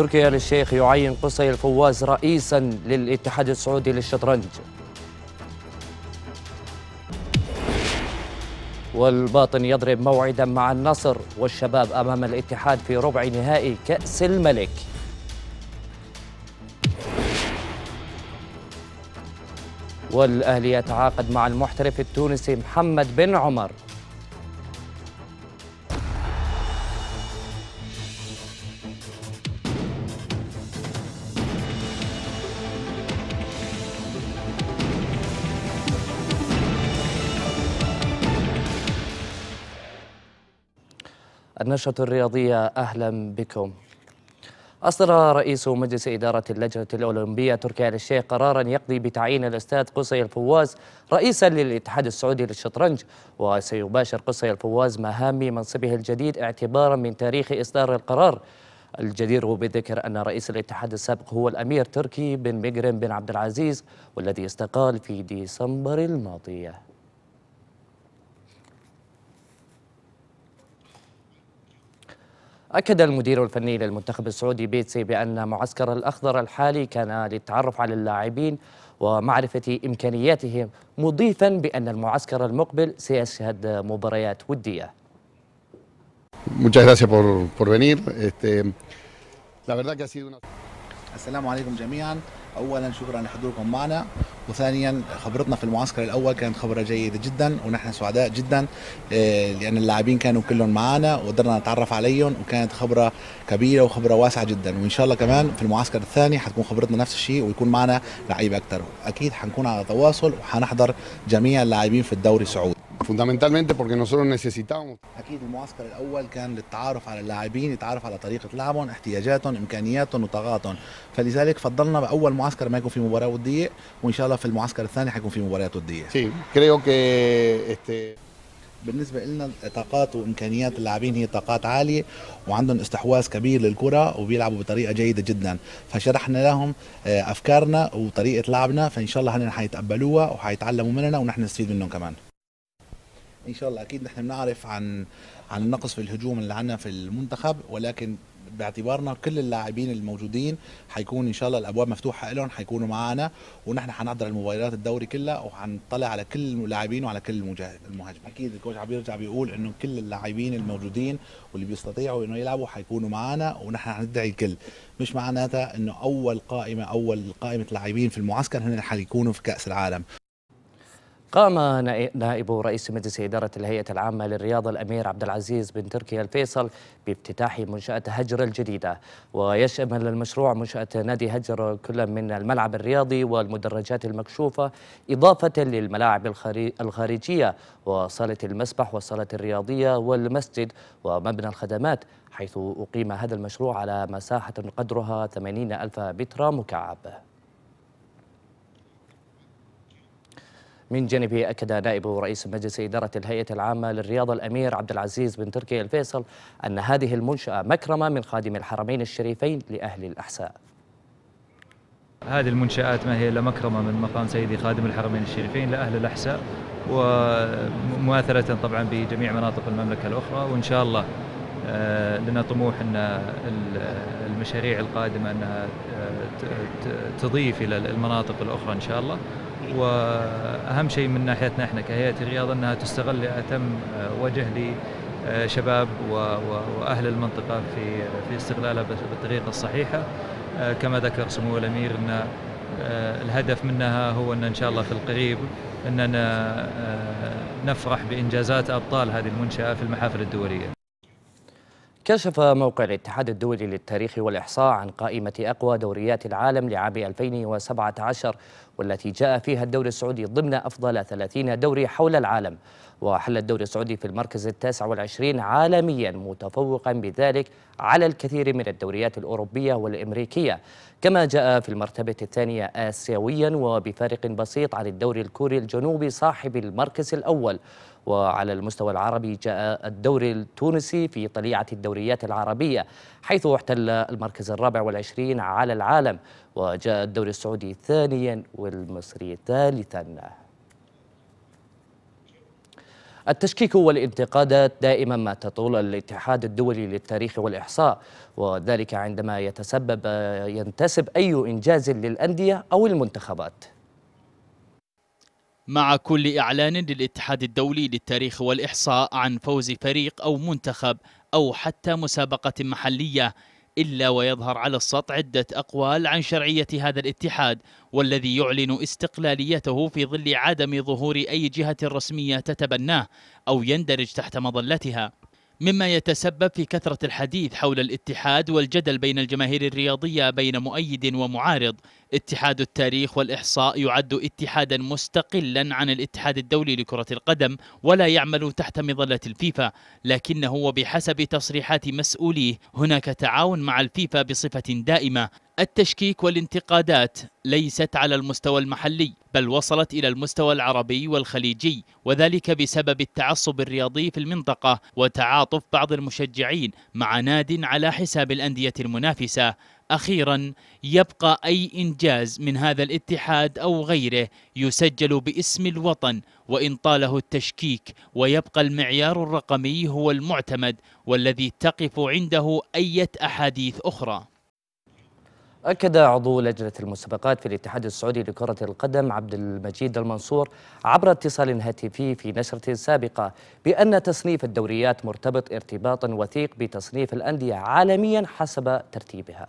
تركيا للشيخ يعين قصي الفواز رئيسا للاتحاد السعودي للشطرنج والباطن يضرب موعدا مع النصر والشباب أمام الاتحاد في ربع نهائي كأس الملك والأهلي يتعاقد مع المحترف التونسي محمد بن عمر النشرة الرياضية أهلا بكم أصدر رئيس مجلس إدارة اللجنة الأولمبية تركي آل الشيخ قرارا يقضي بتعيين الأستاذ قصي الفواز رئيسا للاتحاد السعودي للشطرنج وسيباشر قصي الفواز مهام منصبه الجديد اعتبارا من تاريخ إصدار القرار الجدير بالذكر أن رئيس الاتحاد السابق هو الأمير تركي بن مجرم بن عبد العزيز والذي استقال في ديسمبر الماضية أكد المدير الفني للمنتخب السعودي بيتسي بأن معسكر الأخضر الحالي كان للتعرف على اللاعبين ومعرفة إمكانياتهم مضيفا بأن المعسكر المقبل سيشهد مباريات ودية السلام عليكم جميعا. أولا شكرا لحضوركم معنا وثانيا خبرتنا في المعسكر الاول كانت خبره جيده جدا ونحن سعداء جدا آه، لان اللاعبين كانوا كلهم معنا وقدرنا نتعرف عليهم وكانت خبره كبيره وخبره واسعه جدا وان شاء الله كمان في المعسكر الثاني حتكون خبرتنا نفس الشيء ويكون معنا لعيبه اكثر اكيد حنكون على تواصل وحنحضر جميع اللاعبين في الدوري السعودي fundamentalmente porque nosotros necesitábamos. اكيد المعسكر الاول كان للتعارف على اللاعبين، يتعرف على طريقه لعبهم، احتياجاتهم، امكانياتهم وطاقاتهم، فلذلك فضلنا باول معسكر ما يكون في مباراه وديه وان شاء الله في المعسكر الثاني حيكون في مباريات وديه. Sí, creo que este بالنسبة لنا طاقات وإمكانيات اللاعبين هي طاقات عالية وعندهم استحواذ كبير للكرة وبيلعبوا بطريقة جيدة جدا فشرحنا لهم آه، أفكارنا وطريقة لعبنا فإن شاء الله هنن حيتقبلوها وحيتعلموا مننا ونحن نستفيد منهم كمان ان شاء الله اكيد نحن بنعرف عن عن النقص في الهجوم اللي عندنا في المنتخب ولكن باعتبارنا كل اللاعبين الموجودين حيكون ان شاء الله الابواب مفتوحه لهم حيكونوا معنا ونحن حنحضر المباريات الدوري كلها وحنطلع على كل اللاعبين وعلى كل المهاجمين اكيد الكوتش عم بيرجع بيقول انه كل اللاعبين الموجودين واللي بيستطيعوا انه يلعبوا حيكونوا معنا ونحن حندعي الكل مش معناتها انه اول قائمه اول قائمه لاعبين في المعسكر هن حيكونوا في كاس العالم قام نائب رئيس مجلس إدارة الهيئة العامة للرياضة الأمير عبد العزيز بن تركي الفيصل بافتتاح منشأة هجر الجديدة ويشمل المشروع منشأة نادي هجر كل من الملعب الرياضي والمدرجات المكشوفة إضافة للملاعب الخارجية وصالة المسبح والصالة الرياضية والمسجد ومبنى الخدمات حيث أقيم هذا المشروع على مساحة قدرها 80 ألف متر مكعب من جانبه أكد نائب رئيس مجلس إدارة الهيئة العامة للرياضة الأمير عبد العزيز بن تركي الفيصل أن هذه المنشأة مكرمة من خادم الحرمين الشريفين لأهل الأحساء هذه المنشآت ما هي إلا مكرمة من مقام سيدي خادم الحرمين الشريفين لأهل الأحساء ومؤثرة طبعا بجميع مناطق المملكة الأخرى وإن شاء الله آه، لنا طموح أن المشاريع القادمة أنها آه، تضيف إلى المناطق الأخرى إن شاء الله واهم شيء من ناحيتنا احنا كهيئه الرياضه انها تستغل لاتم وجه لشباب واهل المنطقه في في استغلالها بالطريقه الصحيحه آه، كما ذكر سمو الامير ان آه، الهدف منها هو ان ان شاء الله في القريب اننا آه، نفرح بانجازات ابطال هذه المنشاه في المحافل الدوليه كشف موقع الاتحاد الدولي للتاريخ والإحصاء عن قائمة أقوى دوريات العالم لعام 2017 والتي جاء فيها الدوري السعودي ضمن أفضل 30 دوري حول العالم وحل الدوري السعودي في المركز التاسع والعشرين عالميا متفوقا بذلك على الكثير من الدوريات الأوروبية والأمريكية كما جاء في المرتبة الثانية آسيويا وبفارق بسيط عن الدوري الكوري الجنوبي صاحب المركز الأول وعلى المستوى العربي جاء الدوري التونسي في طليعة الدوريات العربية حيث احتل المركز الرابع والعشرين على العالم وجاء الدوري السعودي ثانيا والمصري ثالثا التشكيك والانتقادات دائما ما تطول الاتحاد الدولي للتاريخ والإحصاء وذلك عندما يتسبب ينتسب أي إنجاز للأندية أو المنتخبات مع كل إعلان للاتحاد الدولي للتاريخ والإحصاء عن فوز فريق أو منتخب أو حتى مسابقة محلية إلا ويظهر على السطح عدة أقوال عن شرعية هذا الاتحاد والذي يعلن استقلاليته في ظل عدم ظهور أي جهة رسمية تتبناه أو يندرج تحت مظلتها مما يتسبب في كثرة الحديث حول الاتحاد والجدل بين الجماهير الرياضية بين مؤيد ومعارض اتحاد التاريخ والإحصاء يعد اتحادا مستقلا عن الاتحاد الدولي لكرة القدم ولا يعمل تحت مظلة الفيفا لكنه وبحسب تصريحات مسؤوليه هناك تعاون مع الفيفا بصفة دائمة التشكيك والانتقادات ليست على المستوى المحلي بل وصلت إلى المستوى العربي والخليجي وذلك بسبب التعصب الرياضي في المنطقة وتعاطف بعض المشجعين مع ناد على حساب الأندية المنافسة أخيرا يبقى أي إنجاز من هذا الاتحاد أو غيره يسجل باسم الوطن وإن طاله التشكيك ويبقى المعيار الرقمي هو المعتمد والذي تقف عنده أي أحاديث أخرى أكد عضو لجنة المسابقات في الاتحاد السعودي لكرة القدم عبد المجيد المنصور عبر اتصال هاتفي في نشرة سابقة بأن تصنيف الدوريات مرتبط ارتباطا وثيق بتصنيف الأندية عالميا حسب ترتيبها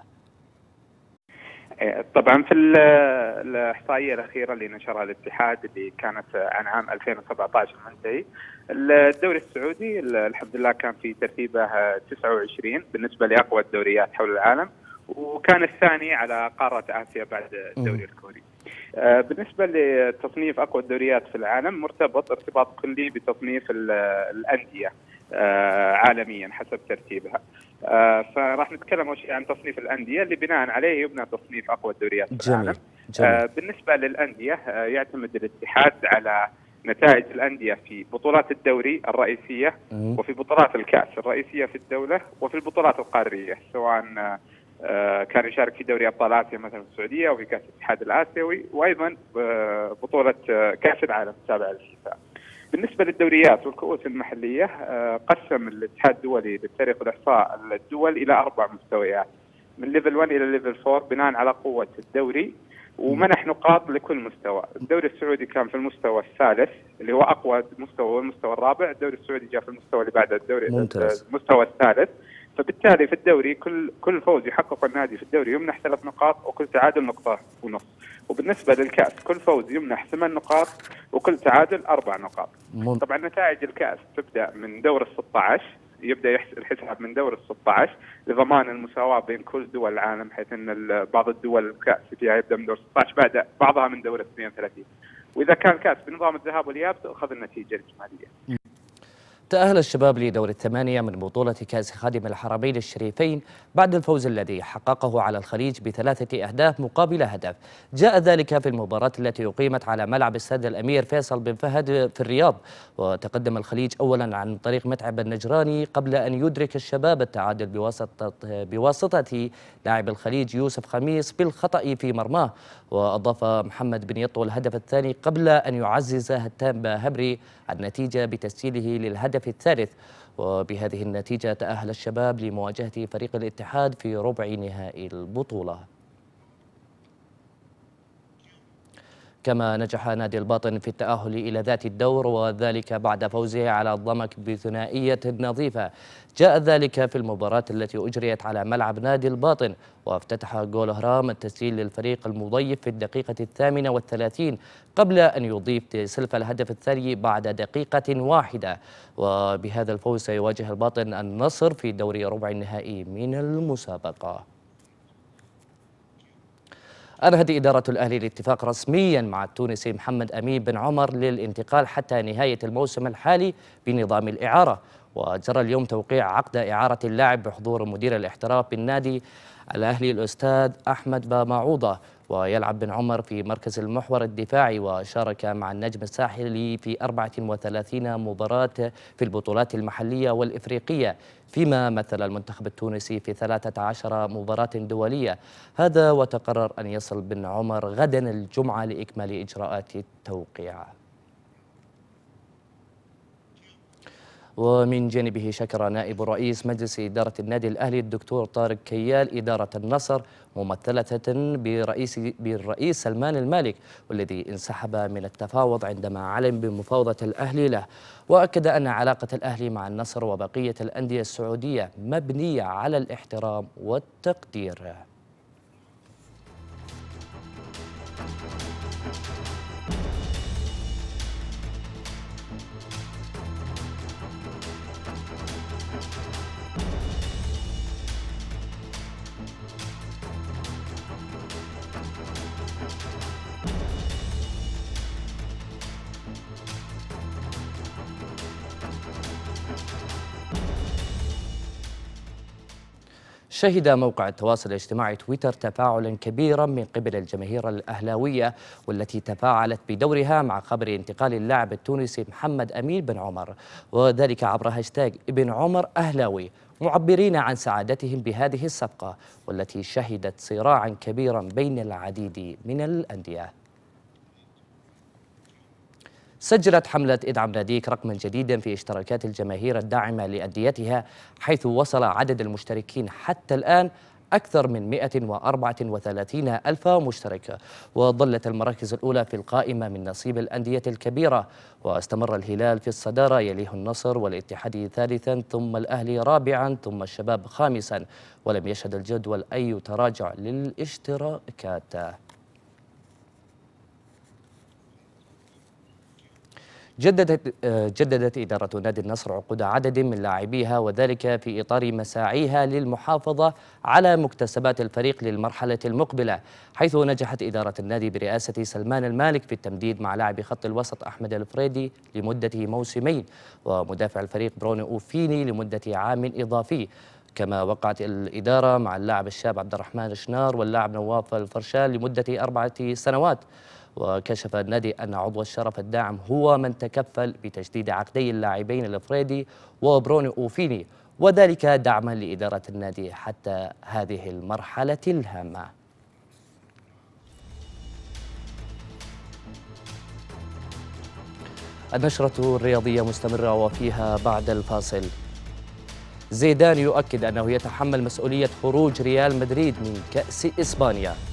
أه، طبعا في الاحصائيه الاخيره اللي نشرها الاتحاد اللي كانت عن عام 2017 المنتهي الدوري السعودي الحمد لله كان في ترتيبه 29 بالنسبه لاقوى الدوريات حول العالم وكان الثاني على قارة آسيا بعد الدوري الكوري آه، بالنسبة لتصنيف أقوى الدوريات في العالم مرتبط ارتباط كلي بتصنيف الأندية آه، عالميا حسب ترتيبها آه، فراح نتكلم اول شيء عن تصنيف الانديه اللي بناء عليه يبنى تصنيف اقوى الدوريات في العالم بالنسبه للانديه يعتمد الاتحاد على نتائج الانديه في بطولات الدوري الرئيسيه وفي بطولات الكاس الرئيسيه في الدوله وفي البطولات القاريه سواء آه، كان يشارك في دوري ابطال اسيا مثلا في السعوديه وفي كاس الاتحاد الاسيوي وايضا بطوله آه، كاس العالم التابعه للفيفا. بالنسبه للدوريات والكؤوس المحليه آه، قسم الاتحاد الدولي للفريق الاحصاء الدول الى اربع مستويات من ليفل 1 الى ليفل 4 بناء على قوه الدوري ومنح نقاط لكل مستوى، الدوري السعودي كان في المستوى الثالث اللي هو اقوى مستوى والمستوى الرابع، الدوري السعودي جاء في المستوى اللي بعده الدوري ممتاز. المستوى الثالث فبالتالي في الدوري كل كل فوز يحققه النادي في الدوري يمنح ثلاث نقاط وكل تعادل نقطة ونص وبالنسبة للكأس كل فوز يمنح ثمان نقاط وكل تعادل أربع نقاط مم. طبعا نتائج الكأس تبدأ من دور ال16 يبدا الحساب من دور ال 16 لضمان المساواه بين كل دول العالم حيث ان بعض الدول الكاس فيها يبدا من دور 16 بعد بعضها من دور 32 واذا كان كاس بنظام الذهاب والاياب تاخذ النتيجه الاجماليه. تأهل الشباب لدور الثمانية من بطولة كأس خادم الحرمين الشريفين بعد الفوز الذي حققه على الخليج بثلاثة أهداف مقابل هدف جاء ذلك في المباراة التي أقيمت على ملعب السادة الأمير فيصل بن فهد في الرياض وتقدم الخليج أولا عن طريق متعب النجراني قبل أن يدرك الشباب التعادل بواسطة, بواسطة لاعب الخليج يوسف خميس بالخطأ في مرماه وأضاف محمد بن يطول الهدف الثاني قبل أن يعزز هتام هبري النتيجة بتسجيله للهدف الهدف الثالث وبهذه النتيجة تأهل الشباب لمواجهة فريق الاتحاد في ربع نهائي البطولة كما نجح نادي الباطن في التأهل إلى ذات الدور وذلك بعد فوزه على الضمك بثنائية نظيفة جاء ذلك في المباراة التي أجريت على ملعب نادي الباطن وافتتح جول هرام التسجيل للفريق المضيف في الدقيقة الثامنة والثلاثين قبل أن يضيف سلف الهدف الثاني بعد دقيقة واحدة وبهذا الفوز سيواجه الباطن النصر في دوري ربع النهائي من المسابقة أنهت إدارة الأهلي الاتفاق رسميا مع التونسي محمد أمين بن عمر للانتقال حتى نهاية الموسم الحالي بنظام الإعارة وجرى اليوم توقيع عقد إعارة اللاعب بحضور مدير الاحتراف بالنادي الأهلي الأستاذ أحمد بامعوضة ويلعب بن عمر في مركز المحور الدفاعي وشارك مع النجم الساحلي في 34 مباراة في البطولات المحلية والإفريقية فيما مثل المنتخب التونسي في 13 مباراة دولية هذا وتقرر أن يصل بن عمر غدا الجمعة لإكمال إجراءات التوقيع ومن جانبه شكر نائب رئيس مجلس إدارة النادي الأهلي الدكتور طارق كيال إدارة النصر ممثلة برئيس بالرئيس سلمان المالك والذي انسحب من التفاوض عندما علم بمفاوضة الأهلي له وأكد أن علاقة الأهلي مع النصر وبقية الأندية السعودية مبنية على الاحترام والتقدير شهد موقع التواصل الاجتماعي تويتر تفاعلا كبيرا من قبل الجماهير الأهلاوية والتي تفاعلت بدورها مع خبر انتقال اللاعب التونسي محمد أمين بن عمر وذلك عبر هاشتاغ ابن عمر أهلاوي معبرين عن سعادتهم بهذه الصفقة والتي شهدت صراعا كبيرا بين العديد من الأندية سجلت حملة ادعم ناديك رقما جديدا في اشتراكات الجماهير الداعمة لأنديتها حيث وصل عدد المشتركين حتى الآن أكثر من 134 ألف مشترك وظلت المراكز الأولى في القائمة من نصيب الأندية الكبيرة واستمر الهلال في الصدارة يليه النصر والاتحاد ثالثا ثم الأهلي رابعا ثم الشباب خامسا ولم يشهد الجدول أي تراجع للاشتراكات جددت آه، جددت إدارة نادي النصر عقود عدد من لاعبيها وذلك في إطار مساعيها للمحافظة على مكتسبات الفريق للمرحلة المقبلة حيث نجحت إدارة النادي برئاسة سلمان المالك في التمديد مع لاعب خط الوسط أحمد الفريدي لمدة موسمين ومدافع الفريق برونو أوفيني لمدة عام إضافي كما وقعت الإدارة مع اللاعب الشاب عبد الرحمن شنار واللاعب نواف الفرشال لمدة أربعة سنوات وكشف النادي أن عضو الشرف الداعم هو من تكفل بتجديد عقدي اللاعبين الفريدي وبروني أوفيني وذلك دعما لإدارة النادي حتى هذه المرحلة الهامة النشرة الرياضية مستمرة وفيها بعد الفاصل زيدان يؤكد أنه يتحمل مسؤولية خروج ريال مدريد من كأس إسبانيا